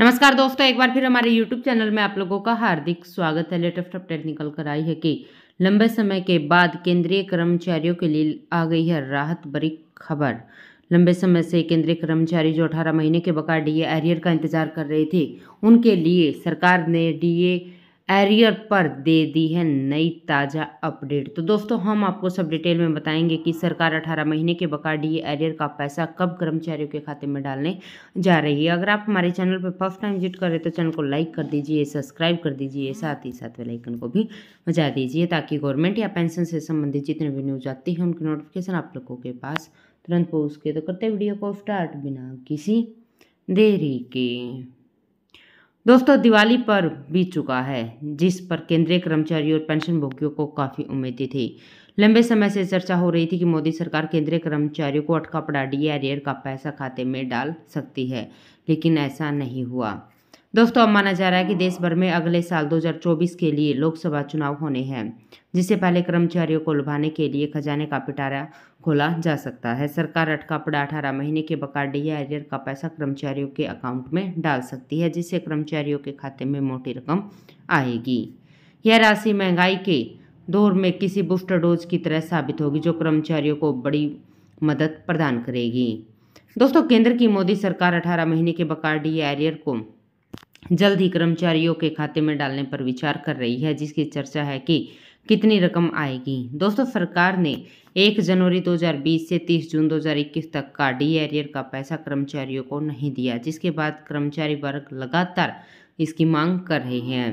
नमस्कार दोस्तों एक बार फिर हमारे YouTube चैनल में आप लोगों का हार्दिक स्वागत है लेटेस्ट अपडेट निकल कर आई है कि लंबे समय के बाद केंद्रीय कर्मचारियों के लिए आ गई है राहत भरी खबर लंबे समय से केंद्रीय कर्मचारी जो 18 महीने के बकाया डीए एरियर का इंतजार कर रहे थे उनके लिए सरकार ने डीए एरियर पर दे दी है नई ताज़ा अपडेट तो दोस्तों हम आपको सब डिटेल में बताएंगे कि सरकार 18 महीने के बकाडीए एरियर का पैसा कब कर्मचारियों के खाते में डालने जा रही है अगर आप हमारे चैनल पर फर्स्ट टाइम विजिट करें तो चैनल को लाइक कर दीजिए सब्सक्राइब कर दीजिए साथ ही साथ वेलाइकन को भी बजा दीजिए ताकि गवर्नमेंट या पेंशन से संबंधित जितने भी न्यूज आती है उनकी नोटिफिकेशन आप लोगों के पास तुरंत पहुँच के तो करते वीडियो को स्टार्ट बिना किसी देरी के दोस्तों दिवाली पर बीत चुका है जिस पर केंद्रीय कर्मचारी और पेंशन भोगियों को काफ़ी उम्मीदें थी लंबे समय से चर्चा हो रही थी कि मोदी सरकार केंद्रीय कर्मचारियों को अटका पड़ा डी का पैसा खाते में डाल सकती है लेकिन ऐसा नहीं हुआ दोस्तों अब माना जा रहा है कि देश भर में अगले साल 2024 के लिए लोकसभा चुनाव होने हैं जिससे पहले कर्मचारियों को लुभाने के लिए खजाने का पिटारा खोला जा सकता है सरकार अटका पड़ा अठारह महीने के बकाडिया एरियर का पैसा कर्मचारियों के अकाउंट में डाल सकती है जिससे कर्मचारियों के खाते में मोटी रकम आएगी यह राशि महंगाई के दौर में किसी बूस्टर डोज की तरह साबित होगी जो कर्मचारियों को बड़ी मदद प्रदान करेगी दोस्तों केंद्र की मोदी सरकार 18 महीने के बकार्डी एरियर को जल्द ही कर्मचारियों के खाते में डालने पर विचार कर रही है जिसकी चर्चा है कि कितनी रकम आएगी दोस्तों सरकार ने 1 जनवरी 2020 से 30 जून 2021 तक का डी एरियर का पैसा कर्मचारियों को नहीं दिया जिसके बाद कर्मचारी वर्ग लगातार इसकी मांग कर रहे हैं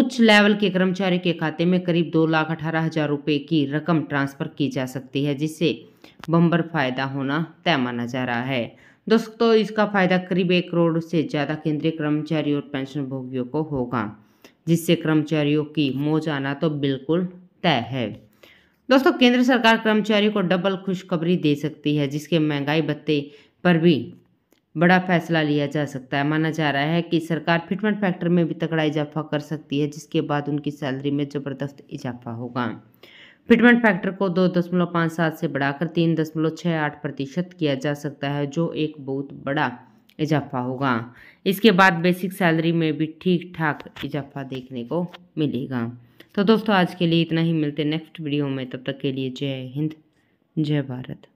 उच्च लेवल के कर्मचारी के खाते में करीब दो लाख अठारह हजार रुपये की रकम ट्रांसफर की जा सकती है जिससे बम्बर फायदा होना तय माना जा रहा है दोस्तों तो इसका फायदा करीब एक करोड़ से ज़्यादा केंद्रीय कर्मचारी और पेंशन भोगियों को होगा जिससे कर्मचारियों की मौज आना तो बिल्कुल तय है दोस्तों केंद्र सरकार कर्मचारियों को डबल खुशखबरी दे सकती है जिसके महंगाई भत्ते पर भी बड़ा फैसला लिया जा सकता है माना जा रहा है कि सरकार फिटमेंट फैक्टर में भी तगड़ा इजाफा कर सकती है जिसके बाद उनकी सैलरी में ज़बरदस्त इजाफा होगा फिटमेंट फैक्टर को दो दशमलव पाँच सात से बढ़ाकर तीन दशमलव छः आठ प्रतिशत किया जा सकता है जो एक बहुत बड़ा इजाफा होगा इसके बाद बेसिक सैलरी में भी ठीक ठाक इजाफा देखने को मिलेगा तो दोस्तों आज के लिए इतना ही मिलते नेक्स्ट वीडियो में तब तक के लिए जय हिंद जय भारत